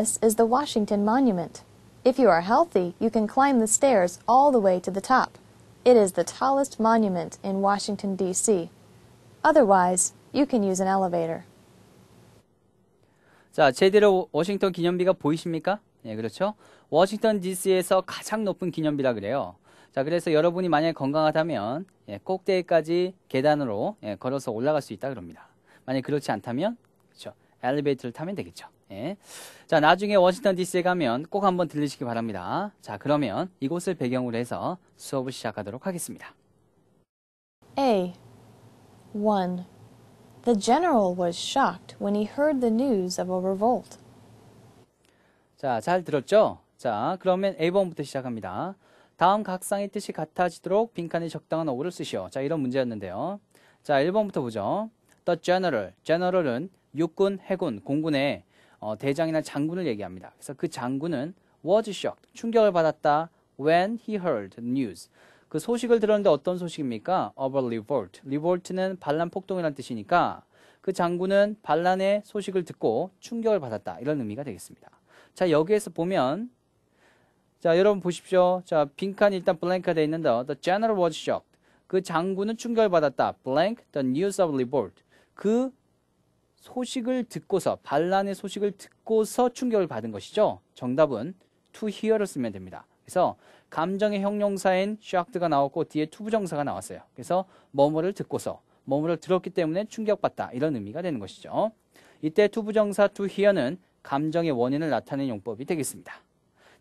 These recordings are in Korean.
This is the Washington Monument. If you are healthy, you can climb the stairs all the way to the top. It is the tallest monument in Washington, D.C. Otherwise, you can use an elevator. 자, 제대로 워싱턴 기념비가 보이십니까? 예, 그렇죠. 워싱턴 DC에서 가장 높은 기념비라 그래요. 자, 그래서 여러분이 만약에 건강하다면 예, 꼭대기까지 계단으로 예, 걸어서 올라갈 수 있다 그럽니다. 만약 그렇지 않다면 엘리베이터를 타면 되겠죠. 예. 자, 나중에 워싱턴 DC에 가면 꼭 한번 들리시기 바랍니다. 자, 그러면 이곳을 배경으로 해서 수업을 시작하도록 하겠습니다. A. 1. The general was shocked when he heard the news of a revolt. 자, 잘 들었죠? 자, 그러면 A번부터 시작합니다. 다음 각상의 뜻이 같아지도록 빈칸에 적당한 어구를 쓰시오. 자, 이런 문제였는데요. 자, 1번부터 보죠. The general, general은 육군, 해군, 공군의 어, 대장이나 장군을 얘기합니다. 그래서 그 장군은 was shocked, 충격을 받았다 when he heard news. 그 소식을 들었는데 어떤 소식입니까? of a revolt. revolt는 반란 폭동이라는 뜻이니까 그 장군은 반란의 소식을 듣고 충격을 받았다. 이런 의미가 되겠습니다. 자, 여기에서 보면 자, 여러분 보십시오. 자, 빈칸 일단 블랭크가 되어 있는데 the general was shocked. 그 장군은 충격을 받았다. blank the news of revolt. 그 소식을 듣고서 반란의 소식을 듣고서 충격을 받은 것이죠. 정답은 to hear를 쓰면 됩니다. 그래서 감정의 형용사인 shocked가 나왔고 뒤에 to 부정사가 나왔어요. 그래서 뭐뭐를 듣고서 뭐뭐를 들었기 때문에 충격받다 이런 의미가 되는 것이죠. 이때 to 부정사 to hear는 감정의 원인을 나타내는 용법이 되겠습니다.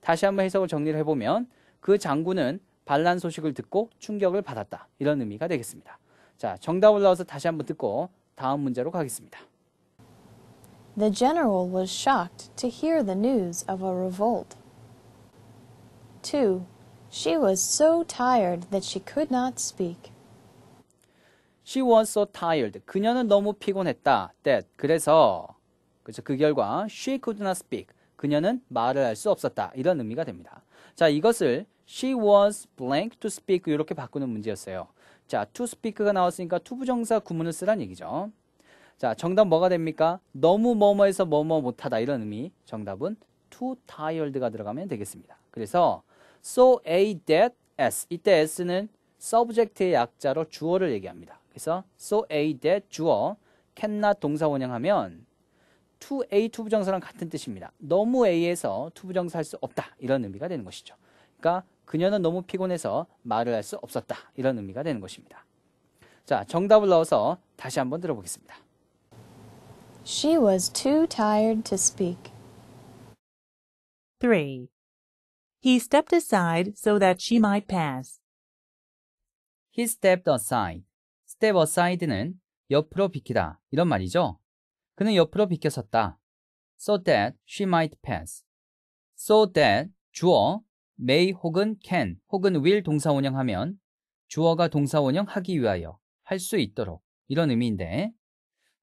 다시 한번 해석을 정리를 해보면 그 장군은 반란 소식을 듣고 충격을 받았다 이런 의미가 되겠습니다. 자 정답 올라와서 다시 한번 듣고 다음 문제로 가겠습니다. The general was shocked to hear the news of a revolt. 2. She was so tired that she could not speak. She was so tired. 그녀는 너무 피곤했다. That. 그래서 그래서 그 결과 she could not speak. 그녀는 말을 할 수 없었다. 이런 의미가 됩니다. 자, 이것을 she was blank to speak 이렇게 바꾸는 문제였어요. 자, to speak가 나왔으니까 to 부정사 구문을 쓰란 얘기죠. 자, 정답 뭐가 됩니까? 너무 뭐뭐해서 뭐뭐 못하다 이런 의미. 정답은 too tired가 들어가면 되겠습니다. 그래서 so a that s 이때 s는 subject의 약자로 주어를 얘기합니다. 그래서 so a that 주어 cannot 동사 원형하면 to a t 부정사랑 같은 뜻입니다. 너무 a에서 t 부정사 할수 없다 이런 의미가 되는 것이죠. 그러니까 그녀는 너무 피곤해서 말을 할 수 없었다 이런 의미가 되는 것입니다. 자 정답을 넣어서 다시 한번 들어보겠습니다. She was too tired to speak. 3. He stepped aside so that she might pass. He stepped aside. step aside는 옆으로 비키다 이런 말이죠. 그는 옆으로 비켜섰다. so that she might pass. so that 주어 may 혹은 can 혹은 will 동사원형하면 주어가 동사원형 하기 위하여 할 수 있도록 이런 의미인데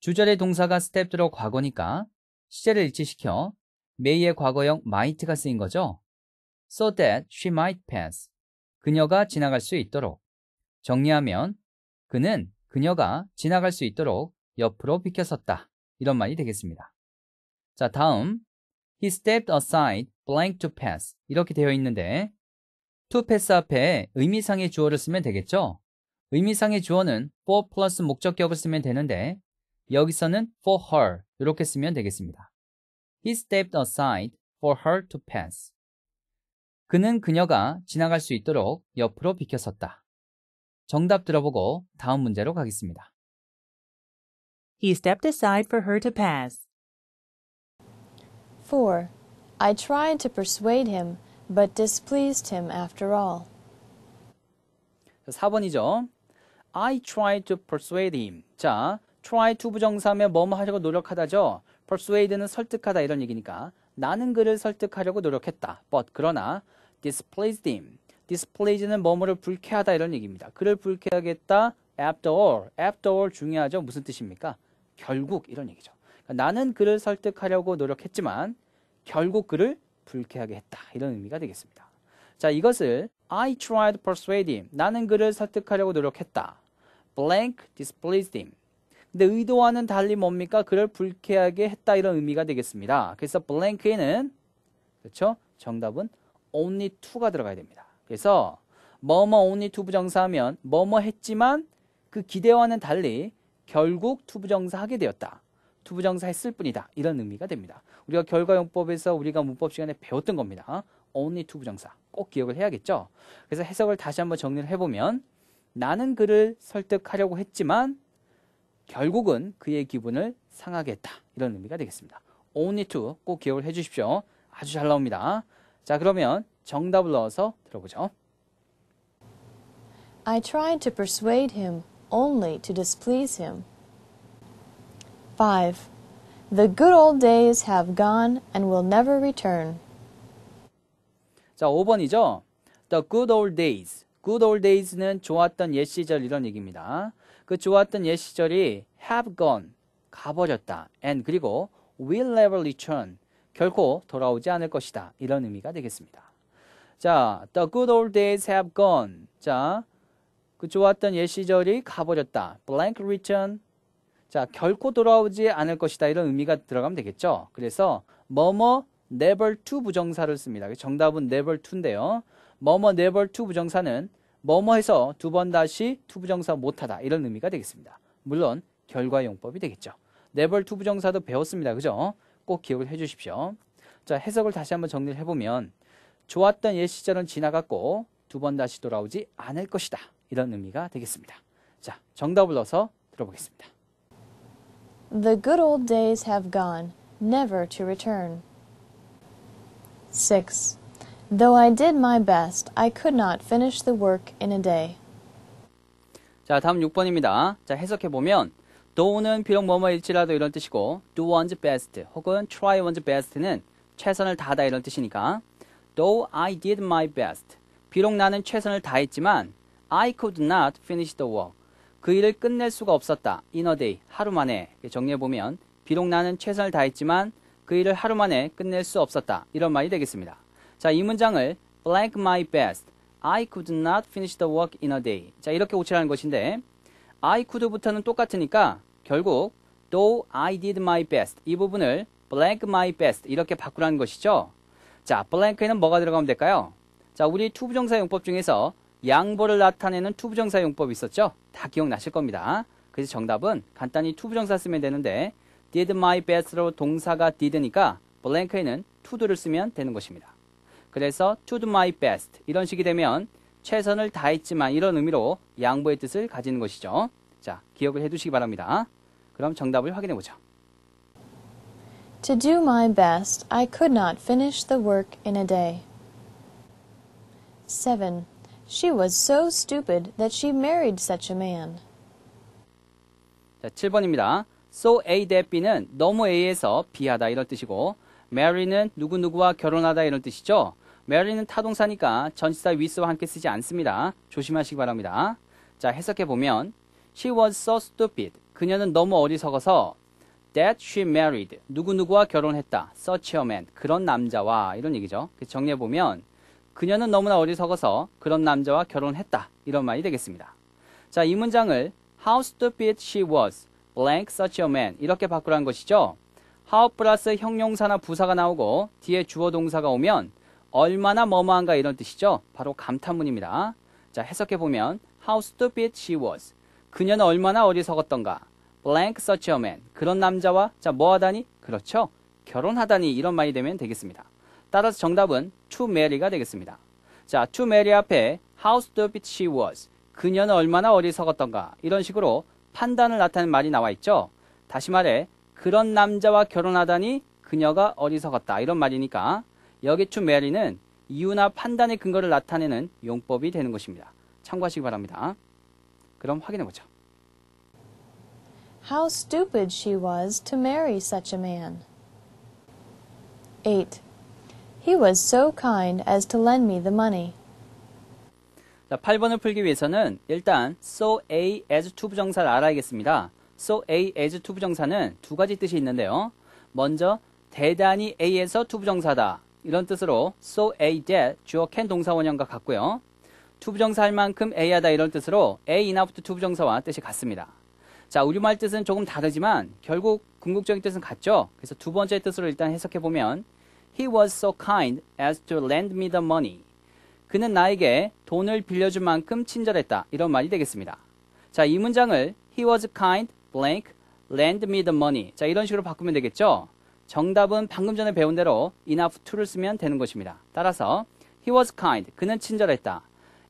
주절의 동사가 s 스텝 들어 과거니까 시제를 일치시켜 메이의 과거형 might가 쓰인 거죠. So that she might pass. 그녀가 지나갈 수 있도록. 정리하면 그는 그녀가 지나갈 수 있도록 옆으로 비켜섰다. 이런 말이 되겠습니다. 자, 다음 He stepped aside blank to pass. 이렇게 되어 있는데 to pass 앞에 의미상의 주어를 쓰면 되겠죠? 의미상의 주어는 for 플러스 목적격을 쓰면 되는데 여기서는 for her 이렇게 쓰면 되겠습니다. He stepped aside for her to pass. 그는 그녀가 지나갈 수 있도록 옆으로 비켜섰다. 정답 들어보고 다음 문제로 가겠습니다. He stepped aside for her to pass. 4. I tried to persuade him, but displeased him after all. 4번이죠. I tried to persuade him. 자, try to 부정사하면 뭐뭐 하려고 노력하다죠. persuade는 설득하다 이런 얘기니까 나는 그를 설득하려고 노력했다. but 그러나 displeased him. displeased는 뭐뭐를 불쾌하다 이런 얘기입니다. 그를 불쾌하게 했다. after all. after all 중요하죠. 무슨 뜻입니까? 결국 이런 얘기죠. 그러니까 나는 그를 설득하려고 노력했지만 결국 그를 불쾌하게 했다. 이런 의미가 되겠습니다. 자, 이것을 I tried persuade him. 나는 그를 설득하려고 노력했다. blank displeased him. 근데 의도와는 달리 뭡니까? 그를 불쾌하게 했다 이런 의미가 되겠습니다. 그래서 blank에는 그렇죠? 정답은 only to가 들어가야 됩니다. 그래서 뭐뭐 only to 부정사하면 뭐뭐 했지만 그 기대와는 달리 결국 to 부정사하게 되었다. to 부정사 했을 뿐이다. 이런 의미가 됩니다. 우리가 결과용법에서 우리가 문법 시간에 배웠던 겁니다. only to 부정사 꼭 기억을 해야겠죠. 그래서 해석을 다시 한번 정리를 해보면 나는 그를 설득하려고 했지만 결국은 그의 기분을 상하게 했다. 이런 의미가 되겠습니다. only to 꼭 기억을 해주십시오. 아주 잘 나옵니다. 자, 그러면 정답을 넣어서 들어보죠. I tried to persuade him only to displease him. 5. The good old days have gone and will never return. 자, 5번이죠. The good old days. good old days는 좋았던 옛 시절 이런 얘기입니다. 그 좋았던 옛 시절이 have gone, 가버렸다. and 그리고 will never return, 결코 돌아오지 않을 것이다. 이런 의미가 되겠습니다. 자, the good old days have gone. 자, 그 좋았던 옛 시절이 가버렸다. blank return. 자, 결코 돌아오지 않을 것이다. 이런 의미가 들어가면 되겠죠. 그래서 뭐뭐 never to 부정사를 씁니다. 그 정답은 never to인데요. 뭐뭐 never to 부정사는 뭐뭐 해서 두 번 다시 투부정사 못하다 이런 의미가 되겠습니다. 물론 결과 용법이 되겠죠. 네벌 투부정사도 배웠습니다. 그죠? 꼭 기억을 해주십시오. 자 해석을 다시 한번 정리를 해보면 좋았던 옛 시절은 지나갔고 두 번 다시 돌아오지 않을 것이다. 이런 의미가 되겠습니다. 자 정답을 넣어서 들어보겠습니다. The good old days have gone, never to return. 6. Though I did my best, I could not finish the work in a day. 자, 다음 6번입니다. 자, 해석해 보면 though는 비록 뭐뭐일지라도 이런 뜻이고 do one's best 혹은 try one's best는 최선을 다하다 이런 뜻이니까 though I did my best 비록 나는 최선을 다했지만 I could not finish the work 그 일을 끝낼 수가 없었다 in a day 하루 만에 정리해 보면 비록 나는 최선을 다했지만 그 일을 하루 만에 끝낼 수 없었다 이런 말이 되겠습니다. 자, 이 문장을 blank my best. I could not finish the work in a day. 자, 이렇게 고치라는 것인데 I could부터는 똑같으니까 결국 though I did my best 이 부분을 blank my best 이렇게 바꾸라는 것이죠. 자, blank에는 뭐가 들어가면 될까요? 자, 우리 투부정사 용법 중에서 양보를 나타내는 투부정사 용법이 있었죠? 다 기억나실 겁니다. 그래서 정답은 간단히 투부정사 쓰면 되는데 did my best로 동사가 did니까 blank에는 to도를 쓰면 되는 것입니다. 그래서 to do my best 이런 식이 되면 최선을 다했지만 이런 의미로 양보의 뜻을 가지는 것이죠. 자, 기억을 해두시기 바랍니다. 그럼 정답을 확인해 보죠. To do my best, I could not finish the work in a day. 7. She was so stupid that she married such a man. 자, 7번입니다. So A that B는 너무 A에서 B하다 이런 뜻이고, marry는 누구누구와 결혼하다 이런 뜻이죠. 메아리는 타동사니까 전치사 with와 함께 쓰지 않습니다. 조심하시기 바랍니다. 자, 해석해 보면 She was so stupid. 그녀는 너무 어리석어서 that she married. 누구누구와 결혼했다. such a man. 그런 남자와 이런 얘기죠. 그 정리해 보면 그녀는 너무나 어리석어서 그런 남자와 결혼했다. 이런 말이 되겠습니다. 자, 이 문장을 how stupid she was. blank such a man. 이렇게 바꾸라는 것이죠. how 플러스 형용사나 부사가 나오고 뒤에 주어 동사가 오면 얼마나 머무한가 이런 뜻이죠. 바로 감탄문입니다. 자, 해석해 보면 How stupid she was. 그녀는 얼마나 어리석었던가. Blank such a man. 그런 남자와 자, 뭐 하다니? 그렇죠. 결혼하다니 이런 말이 되면 되겠습니다. 따라서 정답은 to marry가 되겠습니다. 자, to marry 앞에 how stupid she was. 그녀는 얼마나 어리석었던가. 이런 식으로 판단을 나타낸 말이 나와 있죠. 다시 말해 그런 남자와 결혼하다니 그녀가 어리석었다. 이런 말이니까 여기 t 메 m a 는 이유나 판단의 근거를 나타내는 용법이 되는 것입니다. 참고하시기 바랍니다. 그럼 확인해 보죠. How stupid she was to marry such a man. 8. He was so kind as to lend me the money. 자, 8번을 풀기 위해서는 일단 so a as to 부정사를 알아야겠습니다. so a as to 부정사는 두 가지 뜻이 있는데요. 먼저 대단히 a에서 to 부정사다. 이런 뜻으로 so a that 주어 can 동사 원형과 같고요. to 부정사 할 만큼 a하다 이런 뜻으로 a 이나부터 to 부정사와 뜻이 같습니다. 자, 우리말 뜻은 조금 다르지만 결국 궁극적인 뜻은 같죠. 그래서 두 번째 뜻으로 일단 해석해 보면 He was so kind as to lend me the money. 그는 나에게 돈을 빌려준 만큼 친절했다. 이런 말이 되겠습니다. 자, 이 문장을 He was kind, blank, lend me the money. 자, 이런 식으로 바꾸면 되겠죠. 정답은 방금 전에 배운 대로 enough to를 쓰면 되는 것입니다. 따라서 he was kind. 그는 친절했다.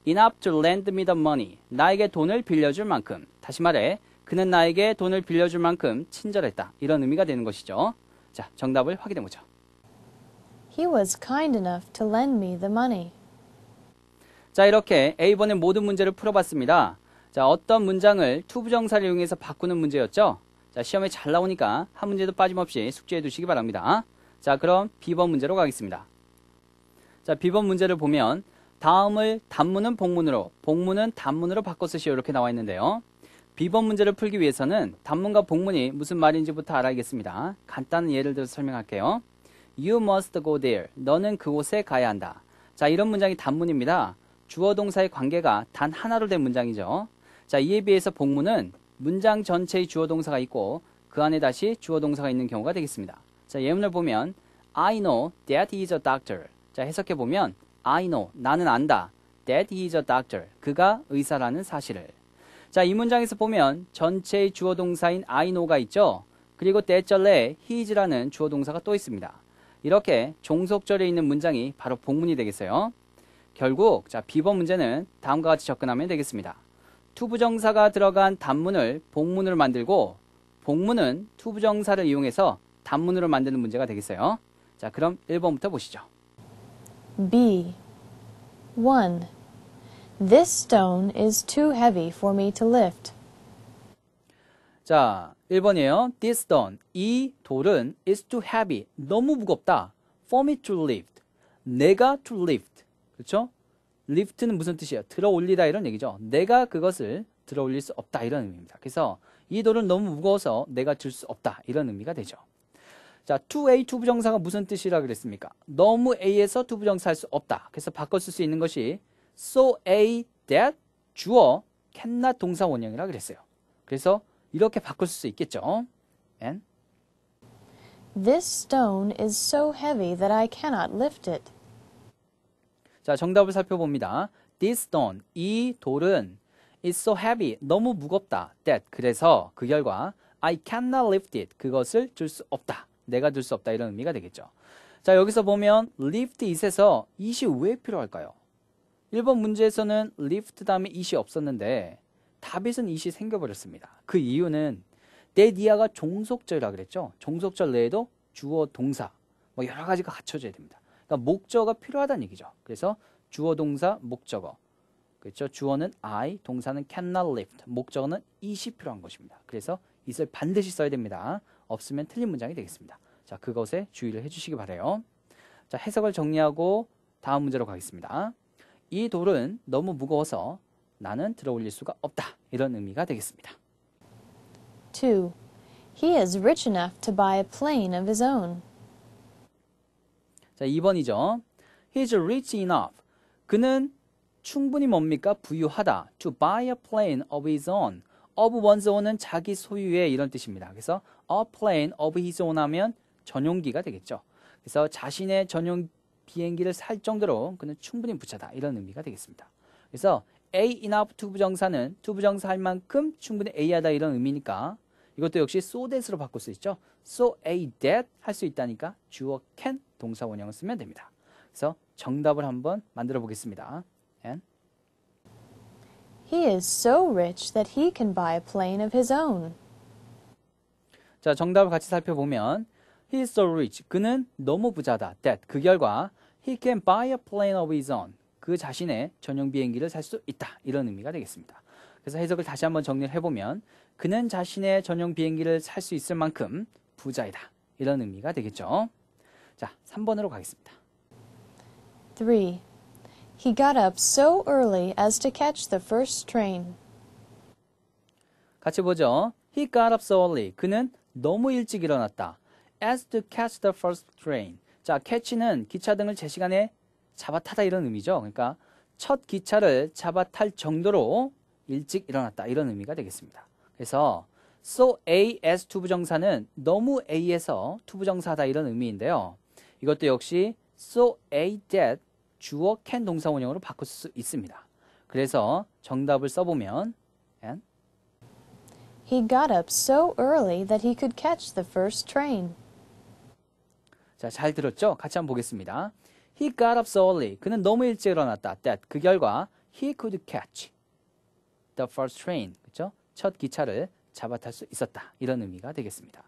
enough to lend me the money. 나에게 돈을 빌려줄 만큼. 다시 말해 그는 나에게 돈을 빌려줄 만큼 친절했다. 이런 의미가 되는 것이죠. 자, 정답을 확인해 보죠. He was kind enough to lend me the money. 자, 이렇게 A번의 모든 문제를 풀어봤습니다. 자, 어떤 문장을 투부정사를 이용해서 바꾸는 문제였죠? 자, 시험에 잘 나오니까 한 문제도 빠짐없이 숙제해 두시기 바랍니다. 자, 그럼 B번 문제로 가겠습니다. 자, B번 문제를 보면 다음을 단문은 복문으로, 복문은 단문으로 바꿔 쓰시오 이렇게 나와 있는데요. B번 문제를 풀기 위해서는 단문과 복문이 무슨 말인지부터 알아야겠습니다. 간단한 예를 들어서 설명할게요. You must go there. 너는 그곳에 가야 한다. 자, 이런 문장이 단문입니다. 주어 동사의 관계가 단 하나로 된 문장이죠. 자, 이에 비해서 복문은 문장 전체의 주어 동사가 있고 그 안에 다시 주어 동사가 있는 경우가 되겠습니다. 자, 예문을 보면 I know that he is a doctor. 자, 해석해 보면 I know 나는 안다. that he is a doctor. 그가 의사라는 사실을. 자, 이 문장에서 보면 전체의 주어 동사인 I know가 있죠. 그리고 that 절에 he is라는 주어 동사가 또 있습니다. 이렇게 종속절에 있는 문장이 바로 복문이 되겠어요. 결국 자, 비번 문제는 다음과 같이 접근하면 되겠습니다. 투부정사가 들어간 단문을 복문으로 만들고 복문은 투부정사를 이용해서 단문으로 만드는 문제가 되겠어요. 자, 그럼 1번부터 보시죠. B 1. This stone is too heavy for me to lift. 자, 1번이에요. This stone, 이 돌은 is too heavy, 너무 무겁다. For me to lift, 내가 to lift, 그렇죠? 리프트는 무슨 뜻이에요? 들어 올리다 이런 얘기죠. 내가 그것을 들어 올릴 수 없다 이런 의미입니다. 그래서 이 돌은 너무 무거워서 내가 들 수 없다 이런 의미가 되죠. 자, to A 투부정사가 무슨 뜻이라 그랬습니까? 너무 A에서 투부정사 할수 없다. 그래서 바꿔 쓸수 있는 것이 so A that 주어 cannot 동사 원형이라 고 그랬어요. 그래서 이렇게 바꿀 수 있겠죠. And This stone is so heavy that I cannot lift it. 자, 정답을 살펴봅니다. This stone, 이 돌은 is so heavy, 너무 무겁다. That, 그래서 그 결과 I cannot lift it, 그것을 줄 수 없다. 내가 줄 수 없다 이런 의미가 되겠죠. 자, 여기서 보면 lift it에서 it이 왜 필요할까요? 1번 문제에서는 lift 다음에 it이 없었는데 답에선 it이 생겨버렸습니다. 그 이유는 데디아가 종속절이라 그랬죠. 종속절 내에도 주어 동사 뭐 여러 가지가 갖춰져야 됩니다. 그러니까 목적어 가 필요하다는 얘기죠. 그래서 주어 동사 목적어. 그렇죠? 주어는 I, 동사는 cannot lift, 목적어는 is이 필요한 것입니다. 그래서 is을 반드시 써야 됩니다. 없으면 틀린 문장이 되겠습니다. 자, 그것에 주의를 해주시기 바래요. 자, 해석을 정리하고 다음 문제로 가겠습니다. 이 돌은 너무 무거워서 나는 들어 올릴 수가 없다. 이런 의미가 되겠습니다. 2. He is rich enough to buy a plane of his own. 자, 2번이죠. He's rich enough. 그는 충분히 뭡니까? 부유하다. To buy a plane of his own. of one's own은 자기 소유의 이런 뜻입니다. 그래서 a plane of his own 하면 전용기가 되겠죠. 그래서 자신의 전용 비행기를 살 정도로 그는 충분히 부자다. 이런 의미가 되겠습니다. 그래서 a enough to 부정사는 to 부정사 할 만큼 충분히 a하다 이런 의미니까 이것도 역시 so that으로 바꿀 수 있죠. so a that 할 수 있다니까 주어 can 동사 원형을 쓰면 됩니다. 그래서 정답을 한번 만들어 보겠습니다. He is so rich that he can buy a plane of his own. 자, 정답을 같이 살펴보면 He is so rich. 그는 너무 부자다. That 그 결과 He can buy a plane of his own. 그 자신의 전용 비행기를 살 수 있다. 이런 의미가 되겠습니다. 그래서 해석을 다시 한번 정리를 해보면 그는 자신의 전용 비행기를 살 수 있을 만큼 부자이다. 이런 의미가 되겠죠. 자, 3번으로 가겠습니다. 3. He got up so early as to catch the first train. 같이 보죠. He got up so early. 그는 너무 일찍 일어났다. As to catch the first train. 자, catch는 기차 등을 제시간에 잡아타다 이런 의미죠. 그러니까 첫 기차를 잡아탈 정도로 일찍 일어났다 이런 의미가 되겠습니다. 그래서 so a as 투부정사는 너무 a에서 t 투부정사다 이런 의미인데요. 이것도 역시 so a that 주어 can 동사 원형으로 바꿀 수 있습니다. 그래서 정답을 써보면 and He got up so early that he could catch the first train. 자, 잘 들었죠? 같이 한번 보겠습니다. He got up so early. 그는 너무 일찍 일어났다. That 그 결과 he could catch the first train. 그렇죠? 첫 기차를 잡아탈 수 있었다. 이런 의미가 되겠습니다.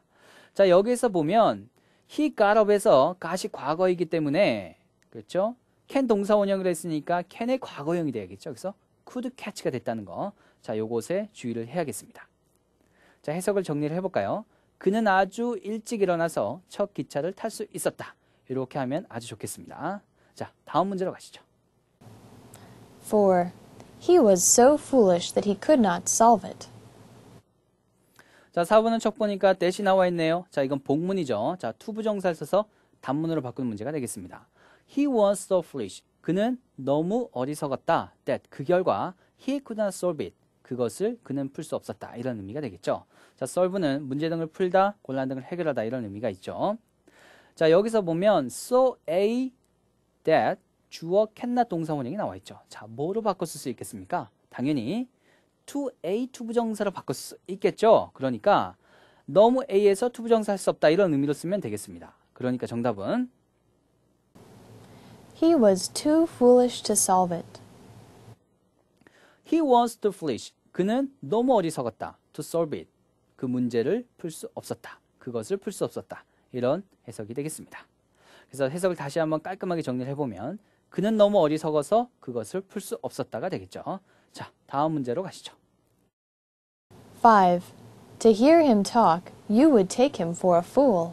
자, 여기에서 보면 he got up에서 가시 과거이기 때문에 그렇죠? can 동사 원형을 했으니까 can의 과거형이 되야겠죠 그래서 could catch가 됐다는 거. 자, 요것에 주의를 해야겠습니다. 자, 해석을 정리를 해볼까요? 그는 아주 일찍 일어나서 첫 기차를 탈 수 있었다. 이렇게 하면 아주 좋겠습니다. 자, 다음 문제로 가시죠. 4. He was so foolish that he could not solve it. 자, 4번은 척 보니까 대시 나와 있네요. 자, 이건 복문이죠. 자, 투부정사를 써서 단문으로 바꾸는 문제가 되겠습니다. He was so foolish. 그는 너무 어리석었다. That 그 결과 he could not solve it. 그것을 그는 풀 수 없었다. 이런 의미가 되겠죠. 자, solve는 문제 등을 풀다, 곤란 등을 해결하다 이런 의미가 있죠. 자, 여기서 보면 so a that 주어 캔나 동사원형이 나와 있죠. 자, 뭐로 바꿨을수 있겠습니까? 당연히 to a 투부정사로 바꿀 수 있겠죠. 그러니까 너무 a에서 투부정사 할 수 없다 이런 의미로 쓰면 되겠습니다. 그러니까 정답은 He was too foolish to solve it. He was too foolish. 그는 너무 어리석었다. To solve it. 그 문제를 풀 수 없었다. 그것을 풀 수 없었다. 이런 해석이 되겠습니다. 그래서 해석을 다시 한번 깔끔하게 정리를 해보면 그는 너무 어리석어서 그것을 풀 수 없었다가 되겠죠. 자, 다음 문제로 가시죠. 5. To hear him talk, you would take him for a fool.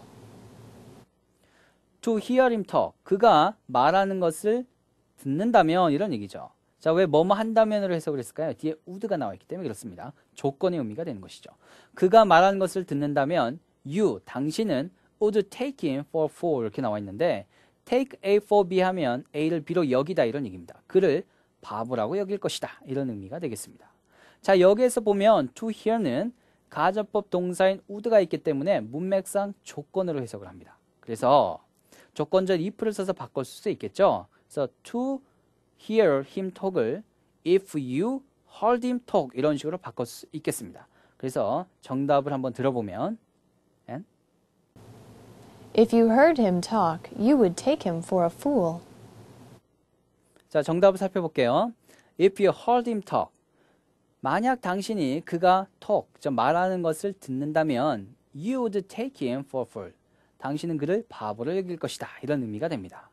To hear him talk. 그가 말하는 것을 듣는다면 이런 얘기죠. 자, 왜 뭐뭐 한다면으로 해석을 했을까요? 뒤에 would가 나와 있기 때문에 그렇습니다. 조건의 의미가 되는 것이죠. 그가 말하는 것을 듣는다면 you, 당신은 would take him for a fool 이렇게 나와 있는데 take A for B 하면 A를 비록 여기다 이런 얘기입니다. 그를 바보라고 여길 것이다. 이런 의미가 되겠습니다. 자, 여기에서 보면 to h e a r 는 가접법 동사인 would가 있기 때문에 문맥상 조건으로 해석을 합니다. 그래서 조건절 if를 써서 바꿀 수 있겠죠. 그래서 to hear him talk을 if you heard him talk 이런 식으로 바꿀 수 있겠습니다. 그래서 정답을 한번 들어보면 and? If you heard him talk, you would take him for a fool. 자, 정답을 살펴볼게요. If you heard him talk. 만약 당신이 그가 talk, 말하는 것을 듣는다면 you would take him for fool. 당신은 그를 바보를 여길 것이다. 이런 의미가 됩니다.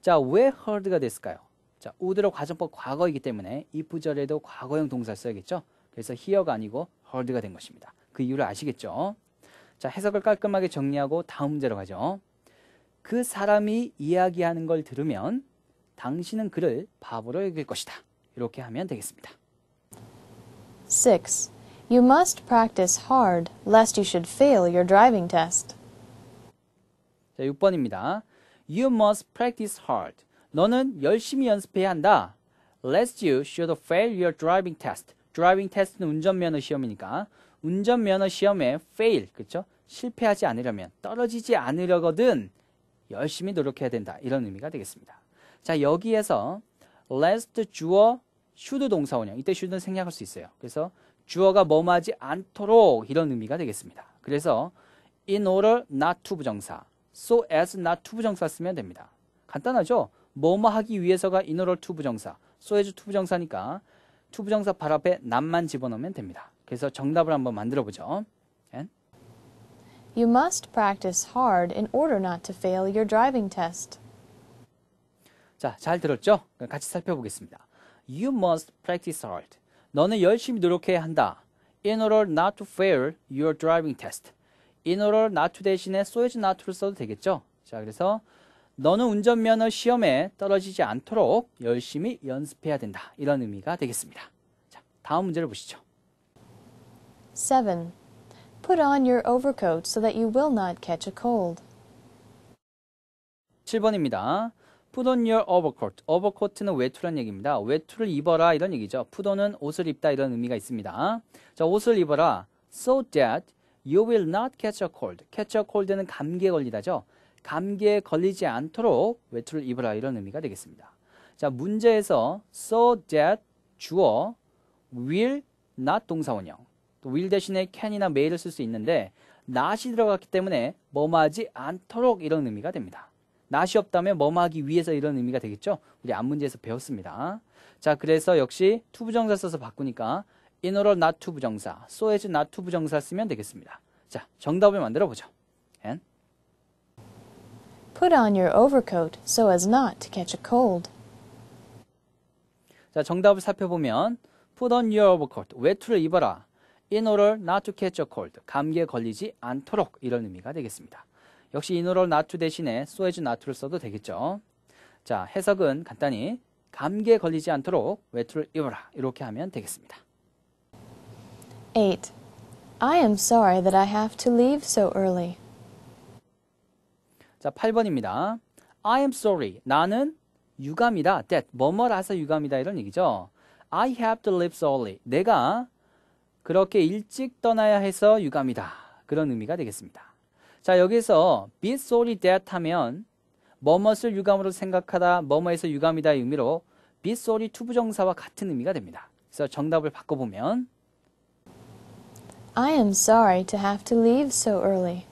자, 왜 heard가 됐을까요? 자, would로 과정법 과거이기 때문에 이 부절에도 과거형 동사를 써야겠죠? 그래서 here가 아니고 heard가 된 것입니다. 그 이유를 아시겠죠? 자, 해석을 깔끔하게 정리하고 다음 문제로 가죠. 그 사람이 이야기하는 걸 들으면 당신은 그를 바보로 여길 것이다. 이렇게 하면 되겠습니다. 6. You must practice hard lest you should fail your driving test. 자, 6번입니다. You must practice hard. 너는 열심히 연습해야 한다. Lest you should fail your driving test. driving test는 운전면허 시험이니까 운전면허 시험에 fail, 그렇죠? 실패하지 않으려면 떨어지지 않으려거든 열심히 노력해야 된다. 이런 의미가 되겠습니다. 자, 여기에서 last 주어 should 동사 원형. 이때 should는 생략할 수 있어요. 그래서 주어가 뭐뭐하지 않도록 이런 의미가 되겠습니다. 그래서 in order not to 부정사, so as not to 부정사 쓰면 됩니다. 간단하죠? 뭐뭐하기 위해서가 in order to 부정사, so as to 부정사니까 to 부정사 발 앞에 not만 집어넣으면 됩니다. 그래서 정답을 한번 만들어 보죠. You must practice hard in order not to fail your driving test. 자, 잘 들었죠? 같이 살펴보겠습니다. You must practice hard. 너는 열심히 노력해야 한다. In order not to fail your driving test. In order not to 대신에 so as not to를 써도 되겠죠? 자, 그래서 너는 운전면허 시험에 떨어지지 않도록 열심히 연습해야 된다. 이런 의미가 되겠습니다. 자, 다음 문제를 보시죠. 7. Put on your overcoat so that you will not catch a cold. 7번입니다. Put on your overcoat. overcoat는 외투란 얘기입니다. 외투를 입어라 이런 얘기죠. put on은 옷을 입다 이런 의미가 있습니다. 자, 옷을 입어라. so that you will not catch a cold. catch a cold는 감기에 걸리다죠. 감기에 걸리지 않도록 외투를 입어라 이런 의미가 되겠습니다. 자, 문제에서 so that 주어 will not 동사원형. 또 will 대신에 can이나 may를 쓸 수 있는데 not이 들어갔기 때문에 뭐하지 않도록 이런 의미가 됩니다. 낫이 없다면 뭐하기 위해서 이런 의미가 되겠죠. 우리 앞 문제에서 배웠습니다. 자, 그래서 역시 투 부정사 써서 바꾸니까 in order not to 부정사, so as not to 부정사 쓰면 되겠습니다. 자, 정답을 만들어 보죠. And Put on your overcoat so as not to catch a cold. 자, 정답을 살펴보면 put on your overcoat, 외투를 입어라. in order not to catch a cold, 감기에 걸리지 않도록 이런 의미가 되겠습니다. 역시 이노럴 나투 대신에 소에즈 나투를 써도 되겠죠. 자, 해석은 간단히 감기에 걸리지 않도록 외투를 입어라. 이렇게 하면 되겠습니다. 8. I am sorry that I have to leave so early. 자, 8번입니다. I am sorry. 나는 유감이다. that 뭐뭐라서 유감이다 이런 얘기죠. I have to leave so early. 내가 그렇게 일찍 떠나야 해서 유감이다. 그런 의미가 되겠습니다. 자, 여기서 be sorry that 하면 뭐뭇을 유감으로 생각하다, 뭐뭐에서 유감이다 의미로 be sorry to 부정사와 같은 의미가 됩니다. 그래서 정답을 바꿔보면 I am sorry to have to leave so early.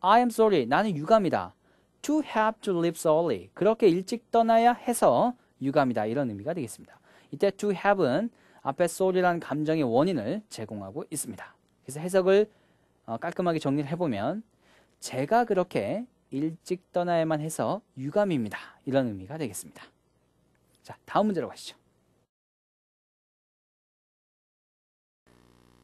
I am sorry. 나는 유감이다. to have to leave so early. 그렇게 일찍 떠나야 해서 유감이다. 이런 의미가 되겠습니다. 이때 to have은 앞에 sorry라는 감정의 원인을 제공하고 있습니다. 그래서 해석을 어, 깔끔하게 정리를 해보면 제가 그렇게 일찍 떠나야만 해서 유감입니다. 이런 의미가 되겠습니다. 자, 다음 문제로 가시죠.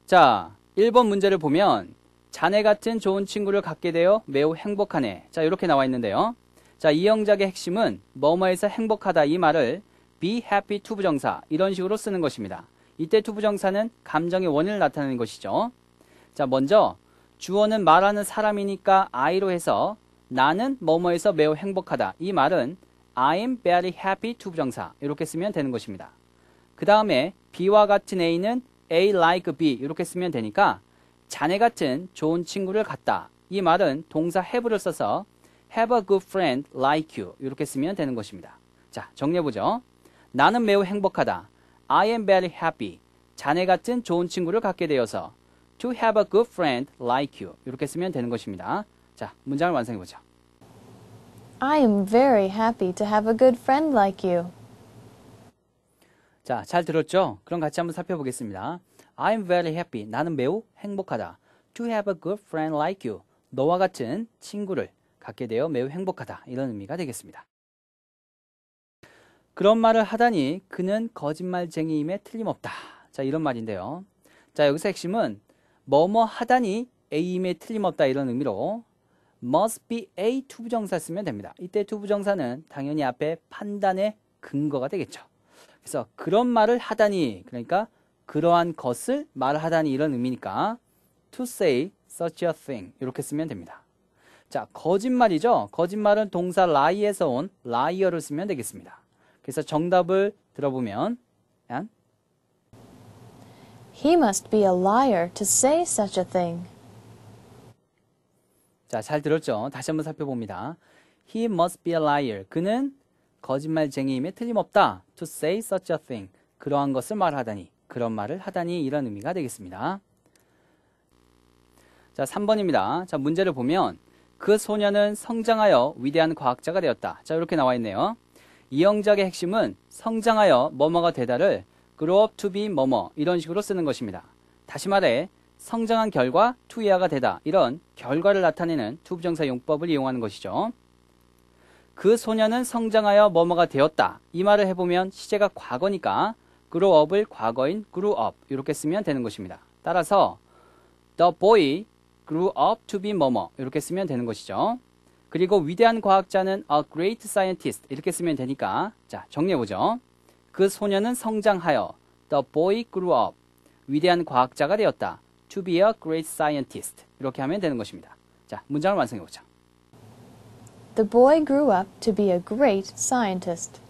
자, 1번 문제를 보면 자네 같은 좋은 친구를 갖게 되어 매우 행복하네. 자, 이렇게 나와 있는데요. 자, 이 영작의 핵심은 뭐뭐에서 행복하다 이 말을 be happy to 부정사 이런 식으로 쓰는 것입니다. 이때 to 부정사는 감정의 원인을 나타내는 것이죠. 자, 먼저 주어는 말하는 사람이니까 I로 해서 나는 뭐뭐에서 매우 행복하다. 이 말은 I'm very happy to 부정사 이렇게 쓰면 되는 것입니다. 그 다음에 B와 같은 A는 A like B 이렇게 쓰면 되니까 자네 같은 좋은 친구를 갖다. 이 말은 동사 have를 써서 have a good friend like you 이렇게 쓰면 되는 것입니다. 자, 정리해보죠. 나는 매우 행복하다. I am very happy. 자네 같은 좋은 친구를 갖게 되어서 to have a good friend like you. 이렇게 쓰면 되는 것입니다. 자, 문장을 완성해 보죠. I am very happy to have a good friend like you. 자, 잘 들었죠? 그럼 같이 한번 살펴보겠습니다. I'm very happy. 나는 매우 행복하다. To have a good friend like you. 너와 같은 친구를 갖게 되어 매우 행복하다. 이런 의미가 되겠습니다. 그런 말을 하다니 그는 거짓말쟁이임에 틀림없다. 자, 이런 말인데요. 자, 여기서 핵심은 뭐뭐 하다니 a임에 틀림없다 이런 의미로 must be a t 부정사 쓰면 됩니다. 이때 투 o 부정사는 당연히 앞에 판단의 근거가 되겠죠. 그래서 그런 말을 하다니 그러니까 그러한 것을 말하다니 이런 의미니까 to say such a thing 이렇게 쓰면 됩니다. 자 거짓말이죠. 거짓말은 동사 lie에서 온 lie를 쓰면 되겠습니다. 그래서 정답을 들어보면 He must be a liar to say such a thing. 자, 잘 들었죠? 다시 한번 살펴봅니다. He must be a liar. 그는 거짓말쟁이임에 틀림없다. To say such a thing. 그러한 것을 말하다니. 그런 말을 하다니 이런 의미가 되겠습니다. 자, 3번입니다. 자, 문제를 보면 그 소녀는 성장하여 위대한 과학자가 되었다. 자, 이렇게 나와 있네요. 이 영작의 핵심은 성장하여 뭐뭐가 되다를 grow up to be 뭐뭐 이런 식으로 쓰는 것입니다. 다시 말해 성장한 결과 to 이하가 되다 이런 결과를 나타내는 to 부정사 용법을 이용하는 것이죠. 그 소녀는 성장하여 뭐뭐가 되었다. 이 말을 해보면 시제가 과거니까 grow up을 과거인 grew up 이렇게 쓰면 되는 것입니다. 따라서 the boy grew up to be 뭐뭐 이렇게 쓰면 되는 것이죠. 그리고 위대한 과학자는 a great scientist 이렇게 쓰면 되니까 자 정리해보죠. 그 소녀는 성장하여 The boy grew up. 위대한 과학자가 되었다. To be a great scientist. 이렇게 하면 되는 것입니다. 자, 문장을 완성해 보자. The boy grew up to be a great scientist.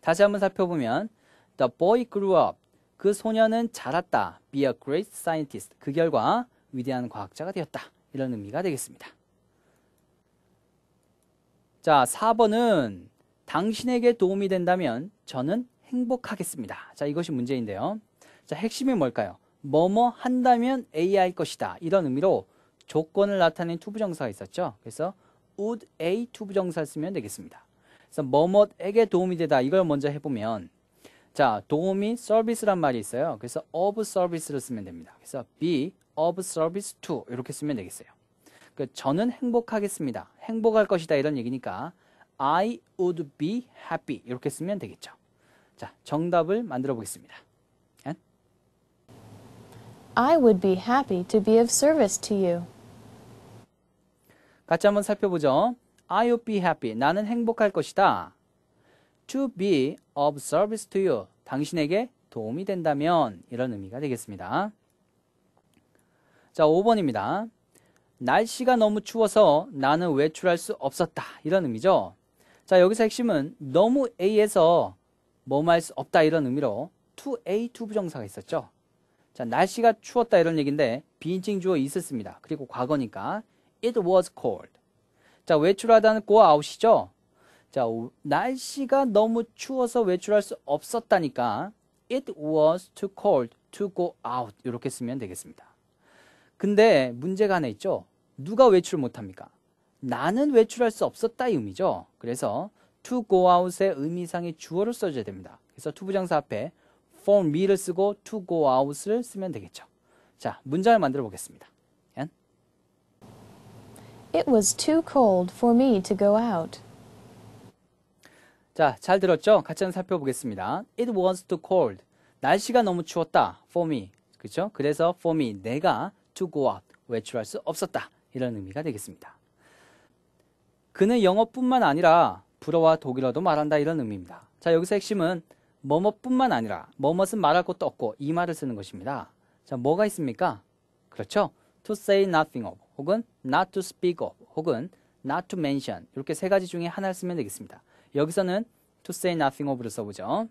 다시 한번 살펴보면 The boy grew up. 그 소녀는 자랐다. Be a great scientist. 그 결과 위대한 과학자가 되었다. 이런 의미가 되겠습니다. 자, 4번은 당신에게 도움이 된다면 저는 행복하겠습니다. 자, 이것이 문제인데요. 자, 핵심이 뭘까요? 뭐뭐 한다면 a i 것이다. 이런 의미로 조건을 나타낸 투부정사가 있었죠. 그래서 would A 투부정사 쓰면 되겠습니다. 그래서 뭐뭐에게 도움이 되다. 이걸 먼저 해보면 자, 도움이 서비스란 말이 있어요. 그래서 of service를 쓰면 됩니다. 그래서 be of service to 이렇게 쓰면 되겠어요. 그 저는 행복하겠습니다. 행복할 것이다 이런 얘기니까 I would be happy 이렇게 쓰면 되겠죠. 자, 정답을 만들어 보겠습니다. 예? I would be happy to be of service to you. 같이 한번 살펴보죠. I would be happy. 나는 행복할 것이다. To be of service to you. 당신에게 도움이 된다면 이런 의미가 되겠습니다. 자, 5번입니다. 날씨가 너무 추워서 나는 외출할 수 없었다. 이런 의미죠. 자, 여기서 핵심은 너무 A에서 뭐뭐할 수 없다 이런 의미로 to A 투 부정사가 있었죠. 자, 날씨가 추웠다 이런 얘기인데 비인칭 주어 있었습니다. 그리고 과거니까 it was cold. 자, 외출하다는 go out이죠. 자, 날씨가 너무 추워서 외출할 수 없었다니까 it was too cold to go out 이렇게 쓰면 되겠습니다. 근데 문제가 하나 있죠. 누가 외출 못합니까? 나는 외출할 수 없었다 이 의미죠. 그래서 to go out의 의미상의 주어를 써줘야 됩니다. 그래서 to 부정사 앞에 for me를 쓰고 to go out을 쓰면 되겠죠. 자, 문장을 만들어 보겠습니다. It was too cold for me to go out. 자, 잘 들었죠? 같이 한번 살펴보겠습니다. It was too cold. 날씨가 너무 추웠다. For me. 그렇죠? 그래서 for me, 내가 to go out, 외출할 수 없었다. 이런 의미가 되겠습니다. 그는 영어뿐만 아니라 불어와 독일어도 말한다 이런 의미입니다. 자, 여기서 핵심은 뭐뭐뿐만 아니라 뭐뭐은 말할 것도 없고 이 말을 쓰는 것입니다. 자, 뭐가 있습니까? 그렇죠. to say nothing of 혹은 not to speak of 혹은 not to mention 이렇게 세 가지 중에 하나를 쓰면 되겠습니다. 여기서는 to say nothing of를 써보죠.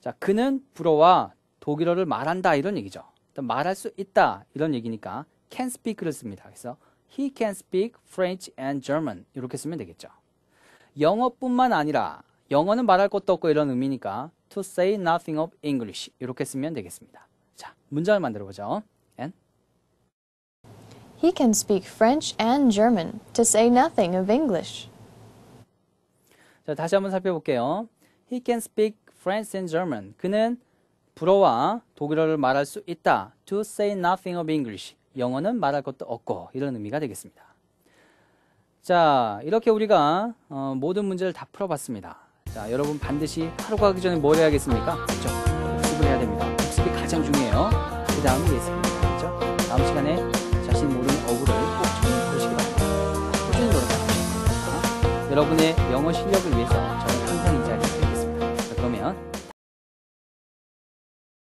자, 그는 불어와 독일어를 말한다 이런 얘기죠. 말할 수 있다 이런 얘기니까 can speak를 씁니다. 그래서 He can speak French and German. 이렇게 쓰면 되겠죠. 영어뿐만 아니라 영어는 말할 것도 없고 이런 의미니까 to say nothing of English. 이렇게 쓰면 되겠습니다. 자, 문장을 만들어 보죠. And He can speak French and German to say nothing of English. 자, 다시 한번 살펴볼게요. He can speak French and German. 그는 불어와 독일어를 말할 수 있다. To say nothing of English. 영어는 말할 것도 없고 이런 의미가 되겠습니다. 자, 이렇게 우리가 어, 모든 문제를 다 풀어봤습니다. 자, 여러분 반드시 하루가 기 전에 뭘 해야겠습니까? 그렇죠. 복습을 해야 됩니다. 복습이 가장 중요해요. 그 다음이 예습입니다. 그렇죠? 다음 시간에 자신 모르는 어구를 꼭 정리해 보시기 바랍니다. 꾸준히 노력하십시오. 여러분의 영어 실력을 위해서